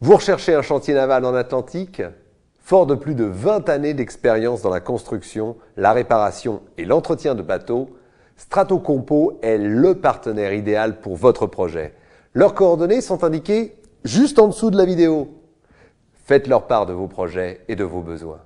Vous recherchez un chantier naval en Atlantique Fort de plus de 20 années d'expérience dans la construction, la réparation et l'entretien de bateaux, Stratocompo est le partenaire idéal pour votre projet. Leurs coordonnées sont indiquées juste en dessous de la vidéo. Faites leur part de vos projets et de vos besoins.